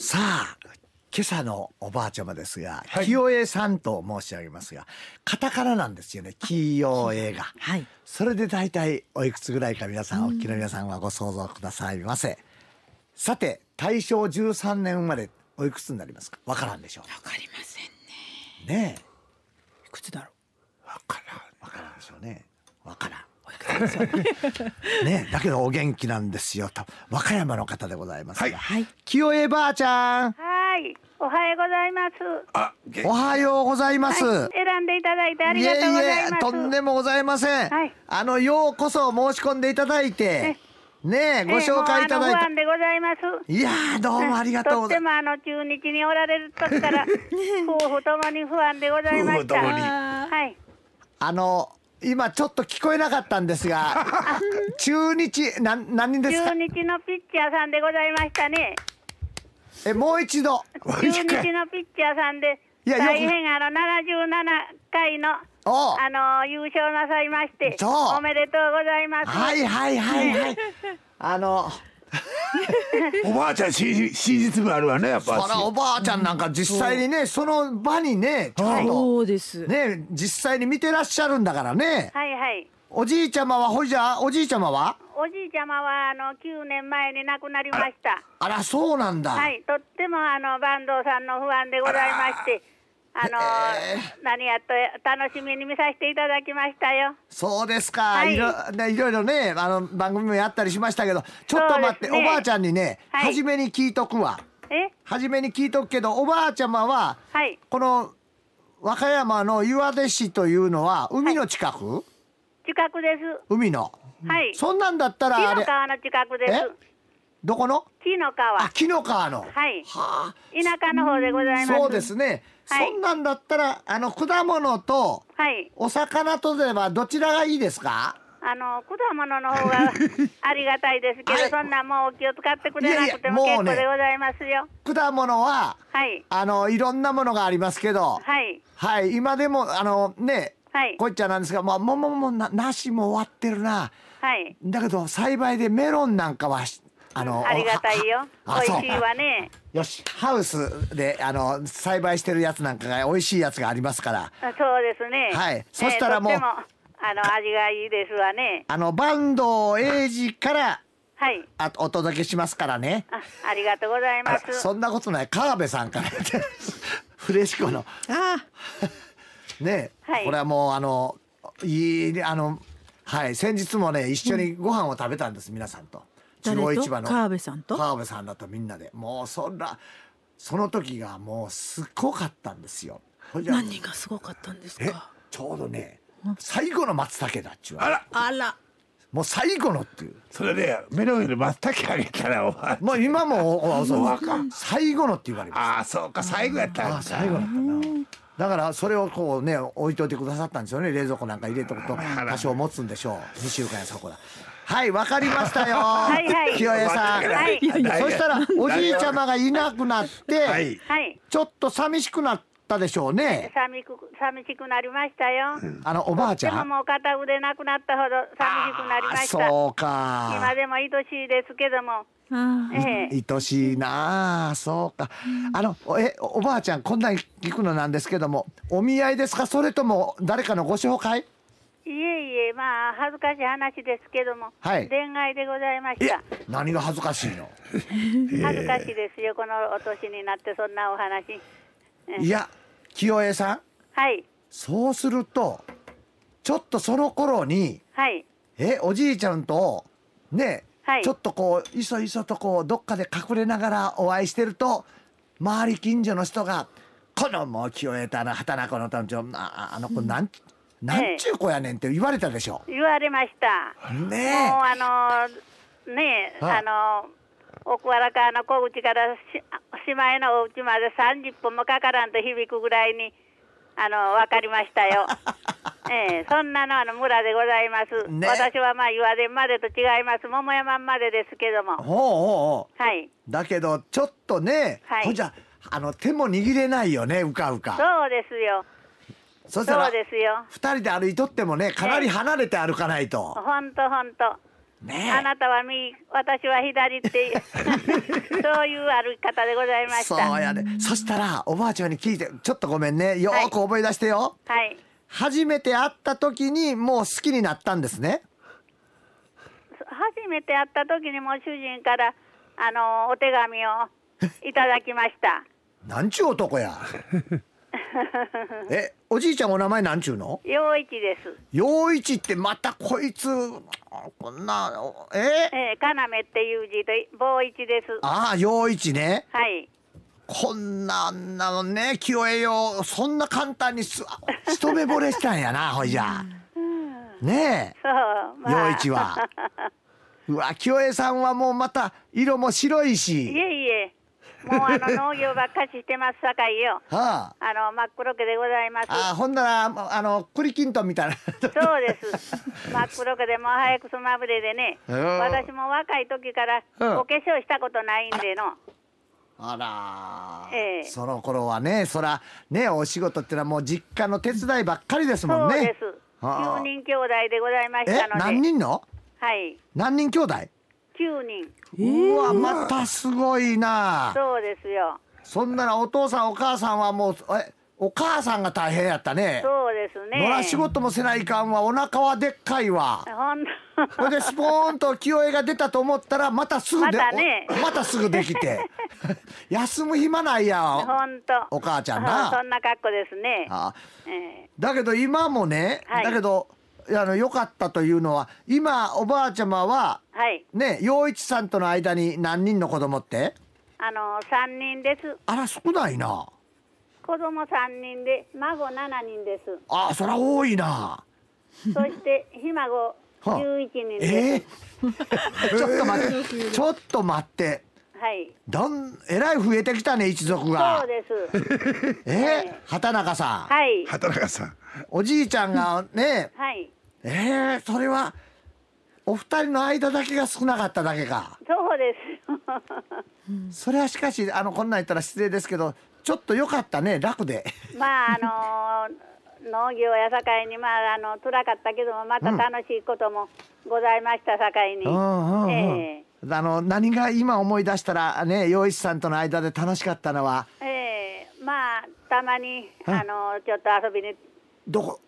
さあ今朝のおばあちゃまですが、はい、清江さんと申し上げますがカタカナなんですよね清江が、はい、それで大体おいくつぐらいか皆さん、うお聞きの皆さんはご想像くださいませさて大正13年生まれおいくつになりますかわからんでしょうわかりませんねねえいくつだろうわからんわからんでしょうねわからん ね、だけどお元気なんですよと和歌山の方でございますはい、清江ばあちゃんはいおはようございますあおはようございます、はい、選んでいただいてありがとうございますとんでもございません、はい、あのようこそ申し込んでいただいてねご紹介いただいて、えー、いやどうもありがとうございます、とってもあの中日におられる時から夫婦ともに不安でございましたはいあの今ちょっと聞こえなかったんですが 中日なん何人ですか中日のピッチャーさんでございましたねえもう一度中日のピッチャーさんでいや大変あの77回のあの優勝なさいましておめでとうございますはいはいはいはい あの おばあちゃん史実部あるわねやっぱそおばあちゃんなんか実際にね、その場にねちょんとね実際に見てらっしゃるんだからねはいはいおじいちゃまはほいじゃおじいちゃまはおじいちゃまはあの9年前に亡くなりましたあらそうなんだはいとってもあの坂東さんの不安でございましてあのー、何やと楽しみに見させていただきましたよ。そうですか。はい、いろいろいろねあの番組もやったりしましたけど、ちょっと待って、ね、おばあちゃんにね、はい、初めに聞いとくわ。え？初めに聞いとくけどおばあちゃまは、はい、この和歌山の岩出市というのは海の近く？はい、近くです。海の。はい。そんなんだったらあれ。の川の近くです。どこの木の川あ木の川のはいはあ田舎の方でございますそうですね、はい、そんなんだったらあの果物とはい。お魚とではどちらがいいですかあの果物の方が ありがたいですけどそんなもう気を使ってくれなくても結構でございますよ。いやいやね、果物は、はい、あのいろんなものがありますけど、はい、はい、今でもあのね、はい、こっちゃなんですが、まあ、もももななしも終わってるな。はい、だけど栽培でメロンなんかはあのありがたいよ美味しいわねよしハウスであの栽培してるやつなんかが美味しいやつがありますからそうですねはい、そしたらもう、あの味がいいですわねあの坂東英二からはい。あお届けしますからね。あ、ありがとうございます。そんなことない。川辺さんから フレシコの。ああ。ね、はい、これはもうあのいいあのはい先日もね一緒にご飯を食べたんです、皆さんと。中央市場の川辺さんと川辺さんだとみんなでもうそんなその時がもうすごかったんですよ何がすごかったんですかちょうどね最後の松茸だっちゅうあらあらもう最後のっていうそれで目の上で松茸あげたらお前もう今も最後のって言われますああそうか最後やったあ最後だったなだからそれをこうね置いといてくださったんですよね冷蔵庫なんか入れとくと多少持つんでしょう2週間やそこだはいわかりましたよはいはい清江さん、はい、そしたらおじいちゃまがいなくなって、はい、ちょっと寂しくなったでしょうね寂しく寂しくなりましたよ、あのおばあちゃんもう片腕なくなったほど寂しくなりましたそうか今でも愛しいですけどもええ、愛しいなあそうか、あのえおばあちゃんこんなに聞くのなんですけどもお見合いですかそれとも誰かのご紹介いえいえ、まあ、恥ずかしい話ですけども、はい、恋愛でございました。何が恥ずかしいの 恥ずかしいですよ、このお年になって、そんなお話。いや、清江さん。はい。そうすると、ちょっとその頃に、はい。え、おじいちゃんと、ね、はい、ちょっとこう、いそいそとこう、どっかで隠れながらお会いしてると、周り近所の人が、このもう清江たな、畑中の団長、ああの子なん、なんちゅう子やねんって言われたでしょ。言われました。ねもうあのねあの奥原川の小口からし島へのお家まで30分もかからんと響くぐらいにあの分かりましたよ。ええ、そんなのあの村でございます。ね、私はまあ岩殿までと違います。桃山までですけども。おうおうはい。だけどちょっとね、はい、ほんじゃあの手も握れないよねうかうか。そうですよ。そうですよ2人で歩いとってもねかなり離れて歩かないと本当本当ね、あなたは右私は左っていう そういう歩き方でございましたそうやねそしたらおばあちゃんに聞いてちょっとごめんねよく覚え出してよ、はい、初めて会った時にもう好きになったんですね初めて会った時にも主人からあのお手紙をいただきました なんちゅう男や え、おじいちゃんお名前なんちゅうの陽一です陽一ってまたこいつこんなえー、かなめっていう字で棒一ですああ陽一ねはいこんなんなのね清江よそんな簡単にす 一目惚れしたんやなほいじゃねえそう、まあ、陽一は うわ清江さんはもうまた色も白いしいえいえもうあの農業ばっかりしてますさかいよ。はあ。あの真っ黒けでございます。あほんならあの栗きんとんみたいな。そうです。真っ黒けでも早くすまぶれでね。私も若い時からお化粧したことないんでの。あら、ええ、その頃はね、そらねお仕事ってのはもう実家の手伝いばっかりですもんね。そうです。9人兄弟でございましたので。何人の？はい。何人兄弟？人。うわ、またすごいな。そうですよ。そんならお父さんお母さんはもう、え、お母さんが大変やったね。そうですね。野良仕事もせないかんわ、お腹はでっかいわ。ほんとそれでスポーンと清江が出たと思ったらまたすぐでまた、ね、またすぐできて 休む暇ないやんお母ちゃんなそんな格好ですねああ、えー、だけど今もね、はい、だけどあの良かったというのは今おばあちゃまは、はい、ね陽一さんとの間に何人の子供ってあの三人ですあら少ないな子供三人で孫七人ですあそら多いなそしてひ孫11人です、はあ、えー、ちょっと待って、ちょっと待ってはい。どんえらい増えてきたね一族が。そうです。えー、はい、畑中さん。はい。畑中さん。おじいちゃんがね。はい。えー、それはお二人の間だけが少なかっただけかそうです それはしかしあのこんなん言ったら失礼ですけどちょっと良かったね楽でまああのー、農業や境にまああの辛かったけどもまた楽しいこともございましたさに、うんえあの何が今思い出したらね洋一さんとの間で楽しかったのはええー、まあたまにあのちょっと遊びにどこ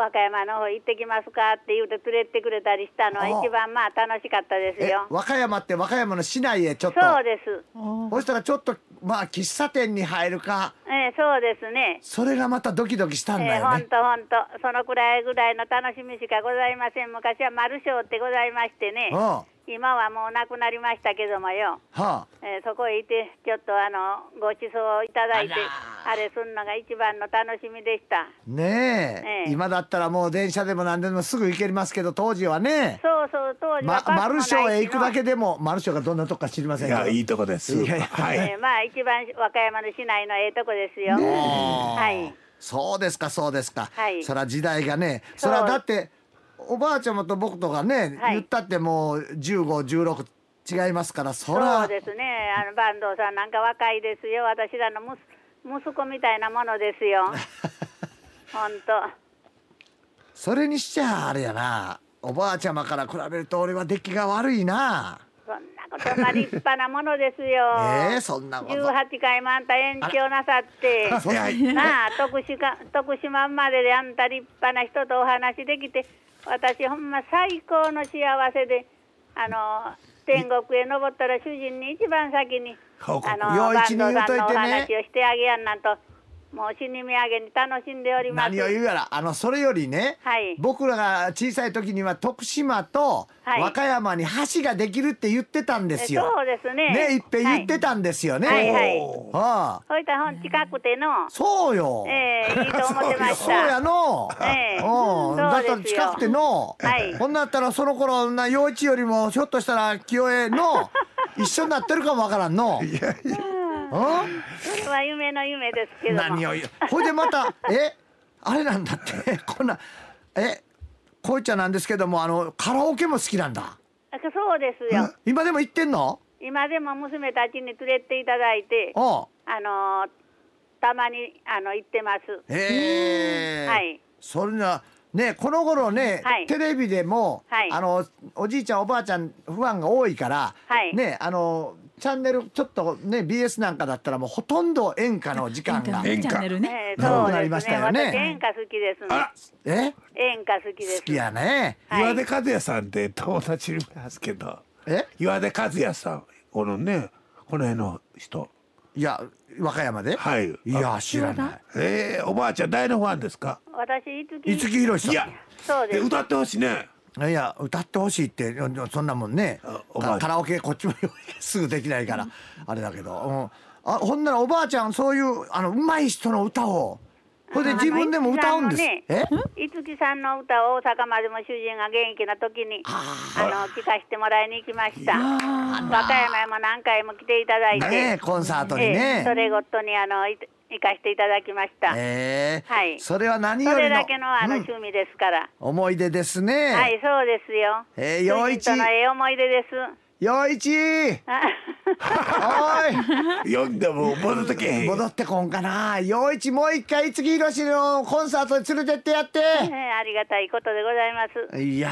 和歌山の方行ってきますかって言うて連れてくれたりしたのは一番まあ楽しかったですよ和歌山って和歌山の市内へちょっとそうですそしたらちょっとまあ喫茶店に入るかええそうですねそれがまたドキドキしたんだよね本当本当そのくらいぐらいの楽しみしかございません昔はマルショーってございましてねうん今はもう亡くなりましたけどもよ、はあえー、そこへ行ってちょっとあのご馳走をいただいてあれすんのが一番の楽しみでしたねえ、ええ、今だったらもう電車でも何でもすぐ行けますけど当時はねそうそう当時は、ま、マルショーへ行くだけでもマルショーがどんなとこか知りませんかどいやいいとこですいやいや、はいえー、まあ一番和歌山の市内のええとこですよ、はいそうですかそうですか、はい、そら時代がねそらだっておばあちゃまと僕とかね、はい、言ったってもう1516違いますからそらそうですねあの坂東さんなんか若いですよ私らのむ息子みたいなものですよほんとそれにしちゃあれやなおばあちゃまから比べると俺は出来が悪いなそんなことまあ立派なものですよ えー、そんなこと18回もあんた延長なさってなあ徳島徳島までであんた立派な人とお話できて私ほんま最高の幸せであの天国へ登ったら主人に一番先にあの坂東さんのお話をしてあげやんなんともう死に土産に楽しんでおります何を言うやらあのそれよりね、はい、僕らが小さい時には徳島と和歌山に橋ができるって言ってたんですよ、そうですねねいっぺん言ってたんですよね、はい、はい、はあ、そういった本近くてのそうよええー、いいと思ってました そうやのええー、うん、だったら近くての、はい、ほんなったらその頃な幼稚よりもひょっとしたら清江の 一緒になってるかもわからんのいやいやそれは夢の夢ですけど何を言うほいでまた えあれなんだって こんなえこいちゃんなんですけどもあのカラオケも好きなんだあそうですよ今でも行ってんの今でも娘たちに連れていただいてあのー、たまにあの行ってますへえはいそれなねこの頃ね、はい、テレビでも、はい、あのおじいちゃんおばあちゃん不安が多いから、はい、ねあのチャンネルちょっとね BS なんかだったらもうほとんど演歌の時間が演歌ね、えー、そうなりましたよね。演歌好きです、ね、あ、え？演歌好きです。好きやね。岩出和也さんって友達いますけど。え？岩出和也さんこのねこの辺の人。いや和歌山で。はい。いや知らない。えおばあちゃん大のファンですか？私いつ五木ひろしいや。そうです。歌ってほしいね。いや歌ってほしいってそんなもんねカラオケこっちもすぐできないから、うん、あれだけど、うん、あほんならおばあちゃんそういうあのうまい人の歌をこれで自分でも歌うんです。ね、え？いつきさんの歌を大阪までも主人が元気な時にあの聞かせてもらいに行きました。和歌山へも何回も来ていただいて、ね、コンサートにね。それごとにあの行かしていただきました。えー、はい。それは何よりの。だけのあの趣味ですから、うん、思い出ですね。はい、そうですよ。ええー、洋一。のええ思い出です。よいはい呼んでも戻ってけ戻ってこんかなよ一もう一回次木ひしのコンサートに連れてってやって、ね、ありがたいことでございますいや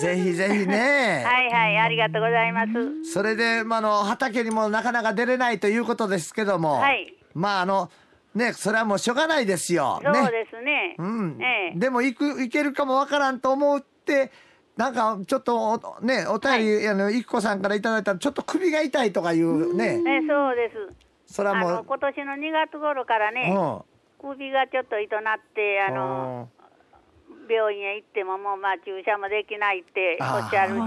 ぜひぜひね はいはいありがとうございますそれでまあの畑にもなかなか出れないということですけどもはいまああのねそれはもうしょうがないですよ。そうですね。うん。ええでも行く行けるかもわからんと思ってなんかちょっとおねお便り、あのい子さんからいただいたらちょっと首が痛いとかいうねえそうです。それはもう今年の2月頃からね、首がちょっと痛なってあの、病院へ行ってももうまあ注射もできないっておっしゃるし、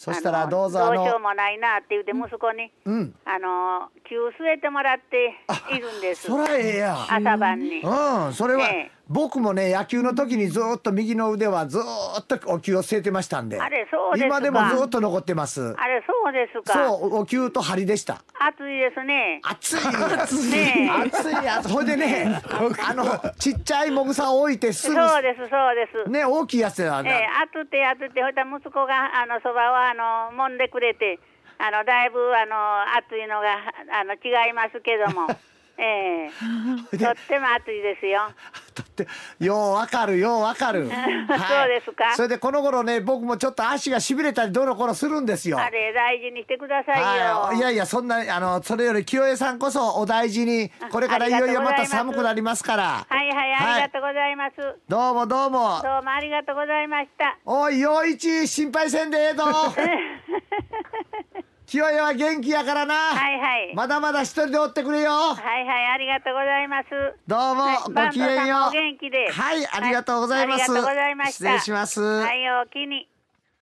そしたらどうぞどうしようもないなって言うて息子に、うん、あの灸据えてもらっているんです。そらええや。朝晩に。うん、それは、ええ、僕もね野球の時にずっと右の腕はずっとお灸を据えてましたんであれそうです今でもずっと残ってますあれそうですかそうお灸と針でした暑いですね暑い暑い、ね、暑い暑いほいでねあのちっちゃいもぐさを置いてすぐそうですそうですね大きいやつなんだ、えー、暑て暑てほいで息子があのそばをあの揉んでくれてあのだいぶあの暑いのがあの違いますけども ええー、とっても暑いですよ。とってようわかるようわかる、はい、そうですかそれでこの頃ね僕もちょっと足がしびれたりどの頃するんですよあれ大事にしてくださいよいやいやそんなあのそれより清江さんこそお大事にこれからいよいよまた寒くなりますからはいはいありがとうございます、はい、どうもどうもどうもありがとうございましたおい陽一心配せんでええぞ清代は元気やからな。はいはい。まだまだ一人でおってくれよ。はいはい、ありがとうございます。どうも、はい、ごきげんよう。元気で。はい、ありがとうございます。はい、ありがとうございました。失礼します。はい、おおきに。